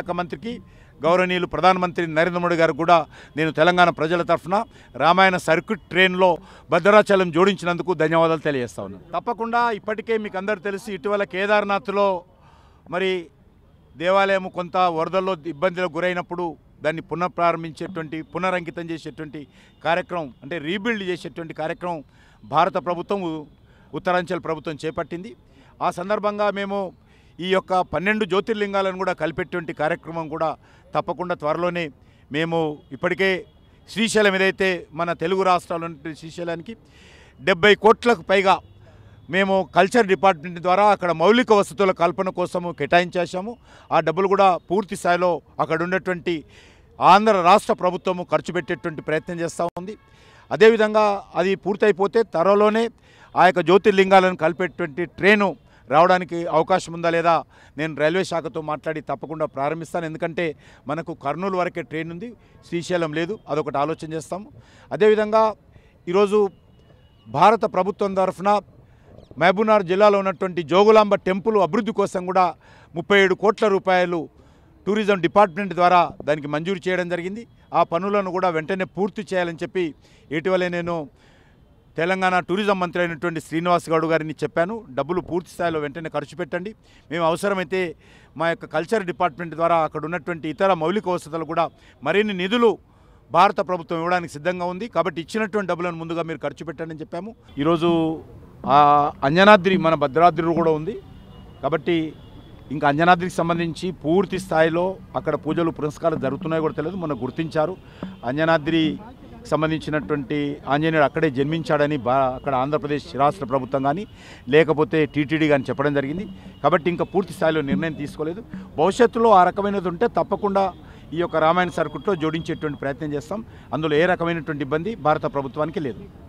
శాఖ మంత్రికి గౌరవనీయులు ప్రధానమంత్రి నరేంద్ర మోడీ గారు కూడా నేను తెలంగాణ ప్రజల తరఫున రామాయణ సర్క్యూట్ ట్రైన్లో భద్రాచలం జోడించినందుకు ధన్యవాదాలు తెలియజేస్తా ఉన్నాను తప్పకుండా ఇప్పటికే మీకు అందరూ తెలిసి ఇటీవల కేదార్నాథ్లో మరి దేవాలయం కొంత వరదల్లో ఇబ్బందులకు గురైనప్పుడు దాన్ని పునఃప్రారంభించేటువంటి పునరంకితం చేసేటువంటి కార్యక్రమం అంటే రీబిల్డ్ చేసేటువంటి కార్యక్రమం భారత ప్రభుత్వం ఉత్తరాంచల్ ప్రభుత్వం చేపట్టింది ఆ సందర్భంగా మేము ఈ యొక్క పన్నెండు జ్యోతిర్లింగాలను కూడా కలిపేటువంటి కార్యక్రమం కూడా తప్పకుండా త్వరలోనే మేము ఇప్పటికే శ్రీశైలం ఏదైతే మన తెలుగు రాష్ట్రాల్లో శ్రీశైలానికి డెబ్బై కోట్లకు పైగా మేము కల్చర్ డిపార్ట్మెంట్ ద్వారా అక్కడ మౌలిక వసతుల కల్పన కోసము కేటాయించేసాము ఆ డబ్బులు కూడా పూర్తి స్థాయిలో అక్కడ ఉన్నటువంటి ఆంధ్ర రాష్ట్ర ప్రభుత్వము ఖర్చు పెట్టేటువంటి ప్రయత్నం చేస్తూ ఉంది అదేవిధంగా అది పూర్తయిపోతే త్వరలోనే ఆ యొక్క జ్యోతిర్లింగాలను కలిపేటువంటి ట్రైను రావడానికి అవకాశం ఉందా లేదా నేను రైల్వే శాఖతో మాట్లాడి తప్పకుండా ప్రారంభిస్తాను ఎందుకంటే మనకు కర్నూలు వరకే ట్రైన్ ఉంది శ్రీశైలం లేదు అదొకటి ఆలోచన చేస్తాము అదేవిధంగా ఈరోజు భారత ప్రభుత్వం తరఫున మహబూబ్నగర్ జిల్లాలో ఉన్నటువంటి జోగులాంబ టెంపుల్ అభివృద్ధి కోసం కూడా ముప్పై కోట్ల రూపాయలు టూరిజం డిపార్ట్మెంట్ ద్వారా దానికి మంజూరు చేయడం జరిగింది ఆ పనులను కూడా వెంటనే పూర్తి చేయాలని చెప్పి ఇటీవలే నేను తెలంగాణ టూరిజం మంత్రి అయినటువంటి శ్రీనివాస్ గౌడ్ గారిని చెప్పాను డబ్బులు పూర్తి స్థాయిలో వెంటనే ఖర్చు పెట్టండి మేము అవసరమైతే మా యొక్క కల్చర్ డిపార్ట్మెంట్ ద్వారా అక్కడ ఉన్నటువంటి ఇతర మౌలిక వసతులు కూడా మరిన్ని నిధులు భారత ప్రభుత్వం ఇవ్వడానికి సిద్ధంగా ఉంది కాబట్టి ఇచ్చినటువంటి డబ్బులను ముందుగా మీరు ఖర్చు పెట్టండి అని చెప్పాము ఈరోజు అంజనాద్రి మన భద్రాద్రి కూడా ఉంది కాబట్టి ఇంకా అంజనాద్రికి సంబంధించి పూర్తి స్థాయిలో అక్కడ పూజలు పురస్కారాలు జరుగుతున్నాయి కూడా తెలియదు మొన్న గుర్తించారు అంజనాద్రి సంబంధించినటువంటి ఆంజనేయుడు అక్కడే జన్మించాడని బా అక్కడ ఆంధ్రప్రదేశ్ రాష్ట్ర ప్రభుత్వం కానీ లేకపోతే టీటీడీ కానీ చెప్పడం జరిగింది కాబట్టి ఇంకా పూర్తి స్థాయిలో నిర్ణయం తీసుకోలేదు భవిష్యత్తులో ఆ రకమైనది ఉంటే తప్పకుండా ఈ యొక్క రామాయణ సర్కుట్లో జోడించేటువంటి ప్రయత్నం చేస్తాం అందులో ఏ రకమైనటువంటి ఇబ్బంది భారత ప్రభుత్వానికి లేదు